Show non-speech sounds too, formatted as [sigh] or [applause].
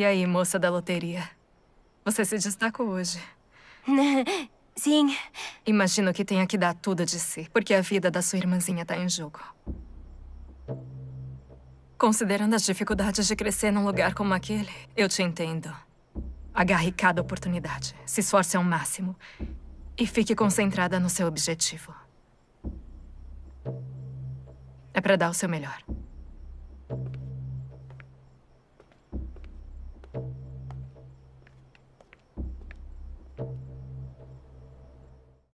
E aí, moça da loteria? Você se destacou hoje. [laughs] Sim. Imagino que tenha que dar tudo de si, porque a vida da sua irmãzinha tá em jogo. Considerando as dificuldades de crescer num lugar como aquele, eu te entendo. Agarre cada oportunidade, se esforce ao máximo e fique concentrada no seu objetivo. É para dar o seu melhor.